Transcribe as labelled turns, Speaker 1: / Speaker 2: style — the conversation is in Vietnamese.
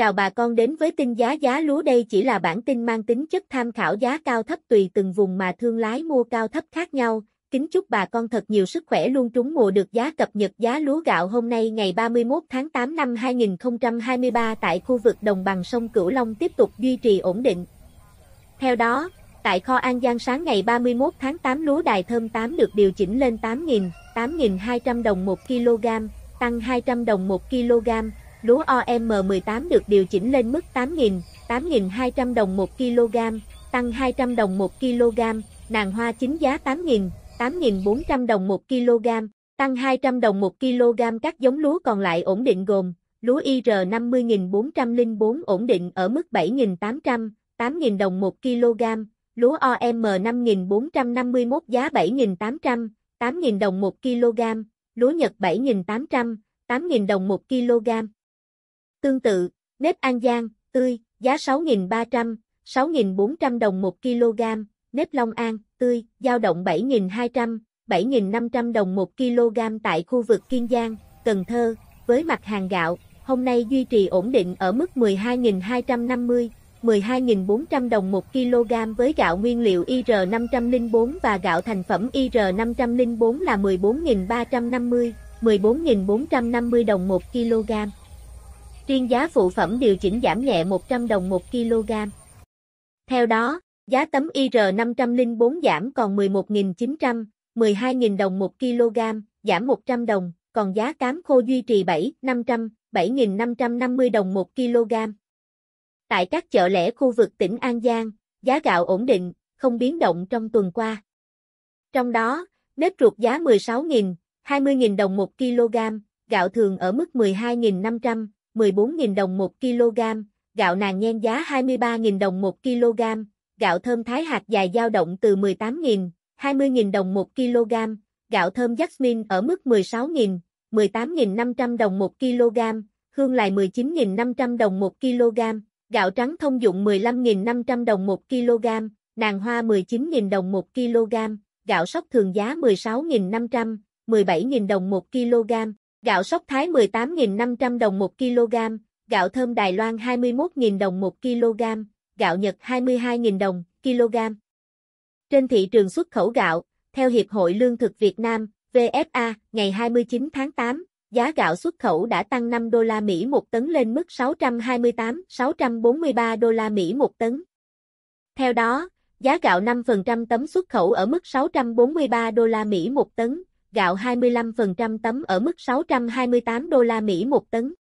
Speaker 1: Chào bà con đến với tin giá giá lúa đây chỉ là bản tin mang tính chất tham khảo giá cao thấp tùy từng vùng mà thương lái mua cao thấp khác nhau. Kính chúc bà con thật nhiều sức khỏe luôn trúng mùa được giá cập nhật giá lúa gạo hôm nay ngày 31 tháng 8 năm 2023 tại khu vực đồng bằng sông Cửu Long tiếp tục duy trì ổn định. Theo đó, tại kho An Giang sáng ngày 31 tháng 8 lúa đài thơm 8 được điều chỉnh lên 8.000, 8.200 đồng 1 kg, tăng 200 đồng 1 kg lúa OM18 được điều chỉnh lên mức 8.000, 8.200 đồng 1 kg, tăng 200 đồng 1 kg, nàng hoa chính giá 8.000, 8.400 đồng 1 kg, tăng 200 đồng 1 kg các giống lúa còn lại ổn định gồm lúa IR50404 ổn định ở mức 7.800, 8.000 đồng 1 kg, lúa OM5451 giá 7.800, 8.000 đồng 1 kg, lúa Nhật 7.800, 8.000 đồng 1 kg. Tương tự, nếp An Giang, tươi, giá 6.300, 6.400 đồng 1 kg, nếp Long An, tươi, giao động 7.200, 7.500 đồng 1 kg tại khu vực Kiên Giang, Cần Thơ, với mặt hàng gạo, hôm nay duy trì ổn định ở mức 12.250, 12.400 đồng 1 kg với gạo nguyên liệu IR504 và gạo thành phẩm IR504 là 14.350, 14.450 đồng 1 kg riêng giá phụ phẩm điều chỉnh giảm nhẹ 100 đồng 1 kg. Theo đó, giá tấm IR504 giảm còn 11.900, 12.000 đồng 1 kg, giảm 100 đồng, còn giá cám khô duy trì 7, 500, 7.550 đồng 1 kg. Tại các chợ lẻ khu vực tỉnh An Giang, giá gạo ổn định, không biến động trong tuần qua. Trong đó, nếp ruột giá 16.000, 20.000 đồng 1 kg, gạo thường ở mức 12.500, 14.000 đồng 1 kg, gạo nàng nhen giá 23.000 đồng 1 kg, gạo thơm thái hạt dài dao động từ 18.000, 20.000 đồng 1 kg, gạo thơm jasmine ở mức 16.000, 18.500 đồng 1 kg, hương lài 19.500 đồng 1 kg, gạo trắng thông dụng 15.500 đồng 1 kg, nàng hoa 19.000 đồng 1 kg, gạo sóc thường giá 16.500, 17.000 đồng 1 kg, Gạo sóc Thái 18.500 đồng 1 kg, gạo thơm Đài Loan 21.000 đồng 1 kg, gạo Nhật 22.000 đồng kg. Trên thị trường xuất khẩu gạo, theo Hiệp hội Lương thực Việt Nam, VFA, ngày 29 tháng 8, giá gạo xuất khẩu đã tăng 5 đô la Mỹ một tấn lên mức 628-643 đô la Mỹ một tấn. Theo đó, giá gạo 5% tấm xuất khẩu ở mức 643 đô la Mỹ một tấn, gạo 25% tấm ở mức 628 đô la Mỹ một tấn.